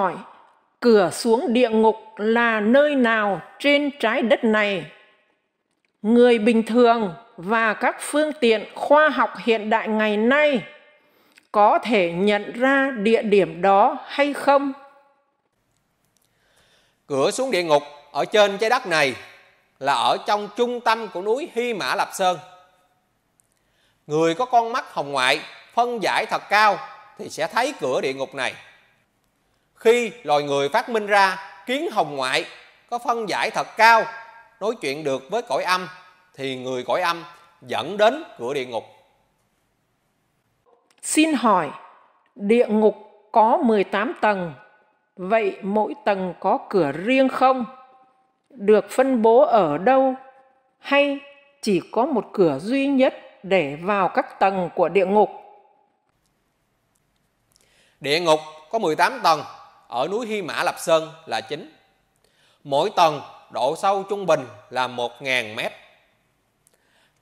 hỏi cửa xuống địa ngục là nơi nào trên trái đất này người bình thường và các phương tiện khoa học hiện đại ngày nay có thể nhận ra địa điểm đó hay không cửa xuống địa ngục ở trên trái đất này là ở trong trung tâm của núi hy mã lạp sơn người có con mắt hồng ngoại phân giải thật cao thì sẽ thấy cửa địa ngục này khi loài người phát minh ra kiến hồng ngoại có phân giải thật cao nói chuyện được với cõi âm thì người cõi âm dẫn đến cửa địa ngục. Xin hỏi, địa ngục có 18 tầng, vậy mỗi tầng có cửa riêng không? Được phân bố ở đâu? Hay chỉ có một cửa duy nhất để vào các tầng của địa ngục? Địa ngục có 18 tầng, ở núi Hy Mã Lập Sơn là chính. Mỗi tầng độ sâu trung bình là 1.000 mét.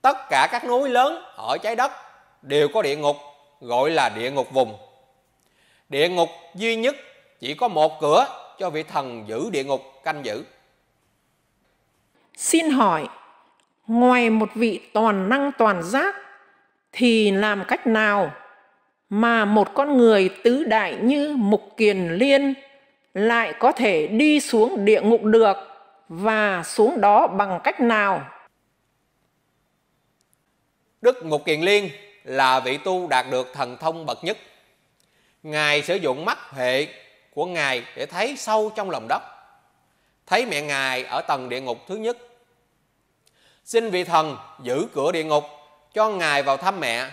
Tất cả các núi lớn ở trái đất đều có địa ngục gọi là địa ngục vùng. Địa ngục duy nhất chỉ có một cửa cho vị thần giữ địa ngục canh giữ. Xin hỏi, ngoài một vị toàn năng toàn giác thì làm cách nào mà một con người tứ đại như Mục Kiền Liên lại có thể đi xuống địa ngục được và xuống đó bằng cách nào? Đức Mục Kiền Liên là vị tu đạt được thần thông bậc nhất. Ngài sử dụng mắt huệ của Ngài để thấy sâu trong lòng đất, thấy mẹ Ngài ở tầng địa ngục thứ nhất. Xin vị thần giữ cửa địa ngục cho Ngài vào thăm mẹ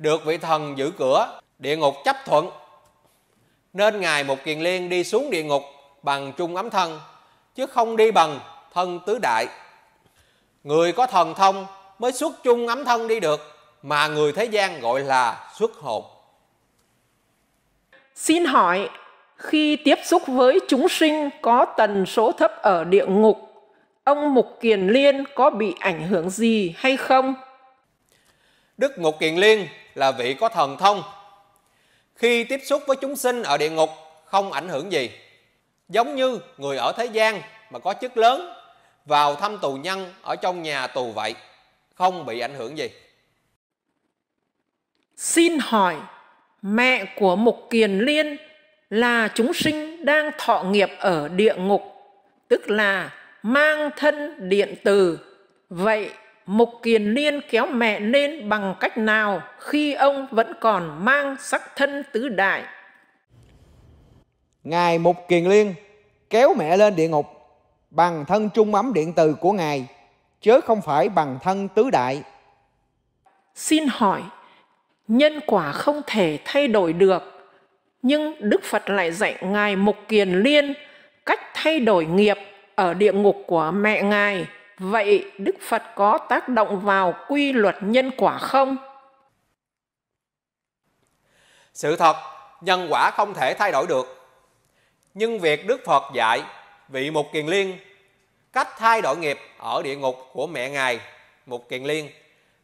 được vị thần giữ cửa địa ngục chấp thuận nên ngài một kiền liên đi xuống địa ngục bằng chung ấm thân chứ không đi bằng thân tứ đại người có thần thông mới xuất chung ấm thân đi được mà người thế gian gọi là xuất hồn xin hỏi khi tiếp xúc với chúng sinh có tần số thấp ở địa ngục ông mục kiền liên có bị ảnh hưởng gì hay không đức mục kiền liên là vị có thần thông. Khi tiếp xúc với chúng sinh ở địa ngục không ảnh hưởng gì. Giống như người ở thế gian mà có chức lớn vào thăm tù nhân ở trong nhà tù vậy, không bị ảnh hưởng gì. Xin hỏi, mẹ của Mục Kiền Liên là chúng sinh đang thọ nghiệp ở địa ngục, tức là mang thân điện từ. Vậy Mục Kiền Liên kéo mẹ nên bằng cách nào khi ông vẫn còn mang sắc thân tứ đại? Ngài Mục Kiền Liên kéo mẹ lên địa ngục bằng thân trung ấm điện từ của Ngài, chứ không phải bằng thân tứ đại. Xin hỏi, nhân quả không thể thay đổi được, nhưng Đức Phật lại dạy Ngài Mục Kiền Liên cách thay đổi nghiệp ở địa ngục của mẹ Ngài – Vậy Đức Phật có tác động vào quy luật nhân quả không? Sự thật, nhân quả không thể thay đổi được. Nhưng việc Đức Phật dạy vị Mục Kiền Liên cách thay đổi nghiệp ở địa ngục của mẹ Ngài Mục Kiền Liên.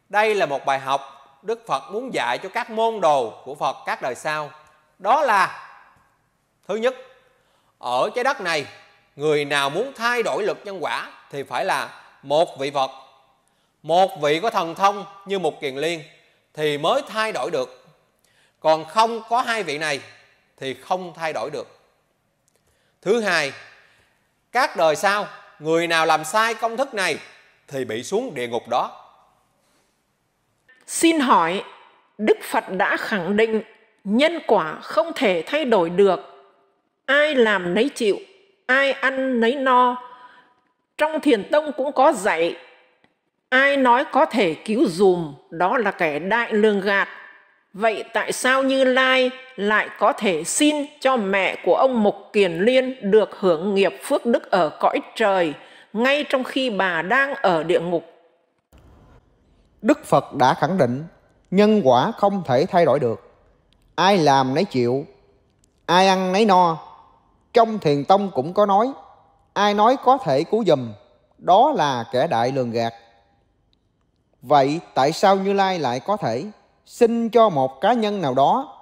Đây là một bài học Đức Phật muốn dạy cho các môn đồ của Phật các đời sau. Đó là thứ nhất, ở trái đất này, người nào muốn thay đổi luật nhân quả thì phải là một vị Phật, một vị có thần thông như một kiền liên thì mới thay đổi được. Còn không có hai vị này thì không thay đổi được. Thứ hai, các đời sau, người nào làm sai công thức này thì bị xuống địa ngục đó. Xin hỏi, Đức Phật đã khẳng định nhân quả không thể thay đổi được. Ai làm nấy chịu, ai ăn nấy no, trong thiền tông cũng có dạy ai nói có thể cứu dùm đó là kẻ đại lường gạt vậy tại sao như lai lại có thể xin cho mẹ của ông mục kiền liên được hưởng nghiệp phước đức ở cõi trời ngay trong khi bà đang ở địa ngục đức phật đã khẳng định nhân quả không thể thay đổi được ai làm nấy chịu ai ăn nấy no trong thiền tông cũng có nói ai nói có thể cứu dùm đó là kẻ đại lường gạt vậy tại sao như lai lại có thể xin cho một cá nhân nào đó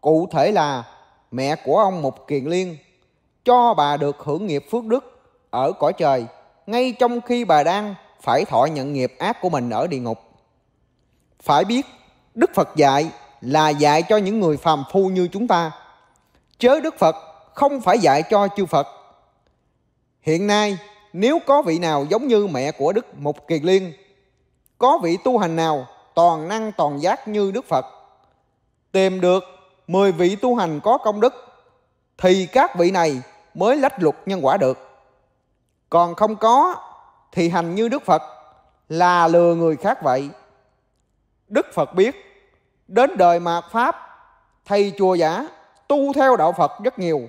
cụ thể là mẹ của ông mục kiền liên cho bà được hưởng nghiệp phước đức ở cõi trời ngay trong khi bà đang phải thọ nhận nghiệp ác của mình ở địa ngục phải biết đức phật dạy là dạy cho những người phàm phu như chúng ta chớ đức phật không phải dạy cho chư phật Hiện nay, nếu có vị nào giống như mẹ của Đức Mục Kiền Liên, có vị tu hành nào toàn năng toàn giác như Đức Phật, tìm được 10 vị tu hành có công đức, thì các vị này mới lách luật nhân quả được. Còn không có thì hành như Đức Phật là lừa người khác vậy. Đức Phật biết, đến đời mạt Pháp, thầy chùa giả tu theo đạo Phật rất nhiều,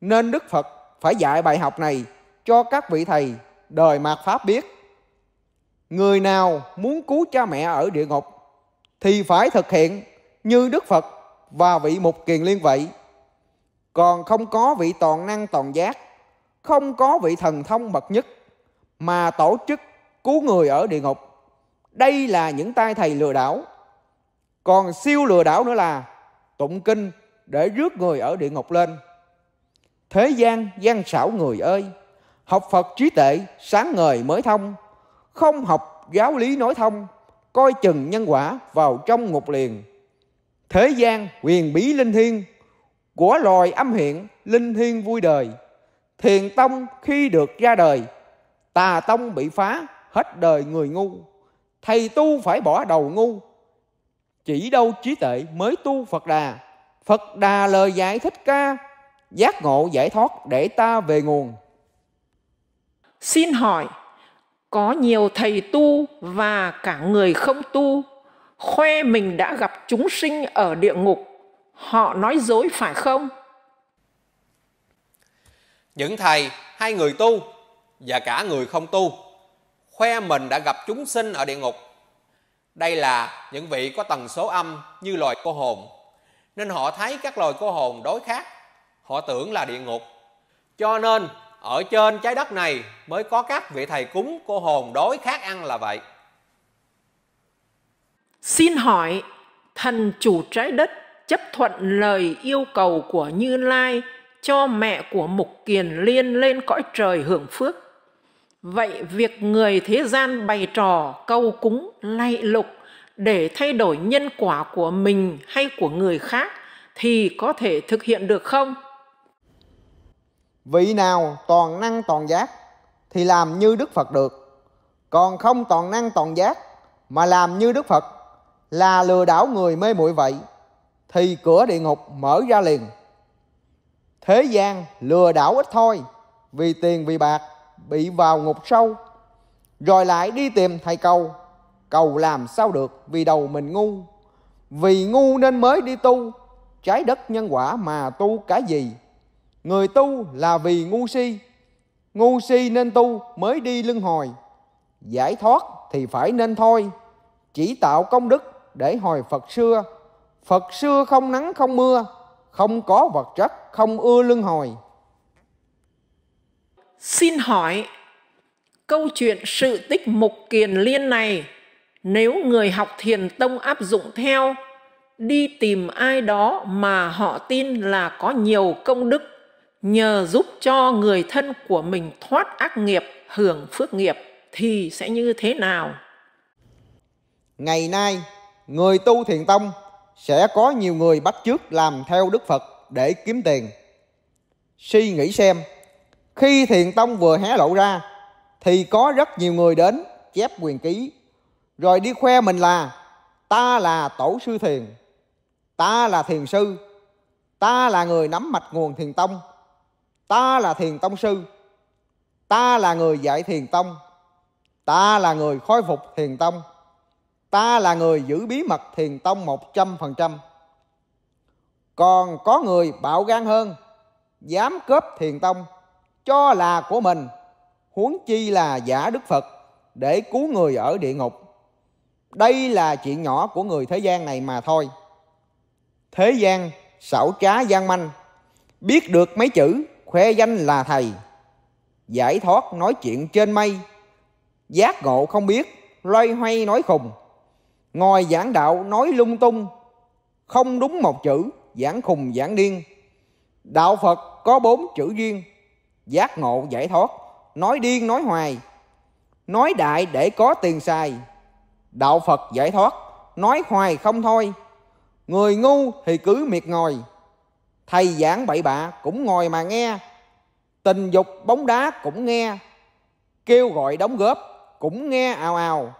nên Đức Phật phải dạy bài học này cho các vị thầy đời mạt pháp biết. Người nào muốn cứu cha mẹ ở địa ngục thì phải thực hiện như Đức Phật và vị mục kiền liên vậy. Còn không có vị toàn năng toàn giác, không có vị thần thông bậc nhất mà tổ chức cứu người ở địa ngục. Đây là những tay thầy lừa đảo. Còn siêu lừa đảo nữa là tụng kinh để rước người ở địa ngục lên thế gian gian xảo người ơi học phật trí tệ sáng ngời mới thông không học giáo lý nói thông coi chừng nhân quả vào trong ngục liền thế gian quyền bí linh thiên của loài âm hiện linh thiên vui đời thiền tông khi được ra đời tà tông bị phá hết đời người ngu thầy tu phải bỏ đầu ngu chỉ đâu trí tệ mới tu phật đà phật đà lời dạy thích ca giác ngộ giải thoát để ta về nguồn. Xin hỏi, có nhiều thầy tu và cả người không tu khoe mình đã gặp chúng sinh ở địa ngục, họ nói dối phải không? Những thầy hay người tu và cả người không tu khoe mình đã gặp chúng sinh ở địa ngục. Đây là những vị có tần số âm như loài cô hồn, nên họ thấy các loài cô hồn đối khác họ tưởng là địa ngục. Cho nên ở trên trái đất này mới có các vị thầy cúng cô hồn đói khác ăn là vậy. Xin hỏi, thần chủ trái đất chấp thuận lời yêu cầu của Như Lai cho mẹ của Mục Kiền Liên lên cõi trời hưởng phước. Vậy việc người thế gian bày trò câu cúng lạy lục để thay đổi nhân quả của mình hay của người khác thì có thể thực hiện được không? vị nào toàn năng toàn giác thì làm như Đức Phật được, còn không toàn năng toàn giác mà làm như Đức Phật là lừa đảo người mê muội vậy thì cửa địa ngục mở ra liền. Thế gian lừa đảo ít thôi, vì tiền vì bạc bị vào ngục sâu, rồi lại đi tìm thầy cầu, cầu làm sao được vì đầu mình ngu. Vì ngu nên mới đi tu, trái đất nhân quả mà tu cả gì người tu là vì ngu si ngu si nên tu mới đi luân hồi giải thoát thì phải nên thôi chỉ tạo công đức để hồi phật xưa phật xưa không nắng không mưa không có vật chất không ưa luân hồi xin hỏi câu chuyện sự tích mục kiền liên này nếu người học thiền tông áp dụng theo đi tìm ai đó mà họ tin là có nhiều công đức nhờ giúp cho người thân của mình thoát ác nghiệp, hưởng phước nghiệp thì sẽ như thế nào? Ngày nay, người tu thiền tông sẽ có nhiều người bắt chước làm theo Đức Phật để kiếm tiền. Suy nghĩ xem, khi thiền tông vừa hé lộ ra thì có rất nhiều người đến chép quyền ký rồi đi khoe mình là ta là tổ sư thiền, ta là thiền sư, ta là người nắm mạch nguồn thiền tông ta là thiền tông sư ta là người dạy thiền tông ta là người khôi phục thiền tông ta là người giữ bí mật thiền tông một trăm phần trăm. Còn có người bạo gan hơn, dám cướp thiền tông, cho là của mình, huống chi là giả Đức Phật để cứu người ở địa ngục. Đây là chuyện nhỏ của người thế gian này mà thôi. Thế gian xảo trá gian manh, biết được mấy chữ khoe danh là thầy giải thoát nói chuyện trên mây giác ngộ không biết loay hoay nói khùng ngồi giảng đạo nói lung tung không đúng một chữ giảng khùng giảng điên đạo phật có bốn chữ duyên giác ngộ giải thoát nói điên nói hoài nói đại để có tiền xài đạo phật giải thoát nói hoài không thôi người ngu thì cứ miệt ngồi thầy giảng bậy bạ cũng ngồi mà nghe tình dục bóng đá cũng nghe kêu gọi đóng góp cũng nghe ào ào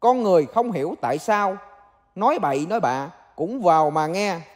con người không hiểu tại sao nói bậy nói bạ cũng vào mà nghe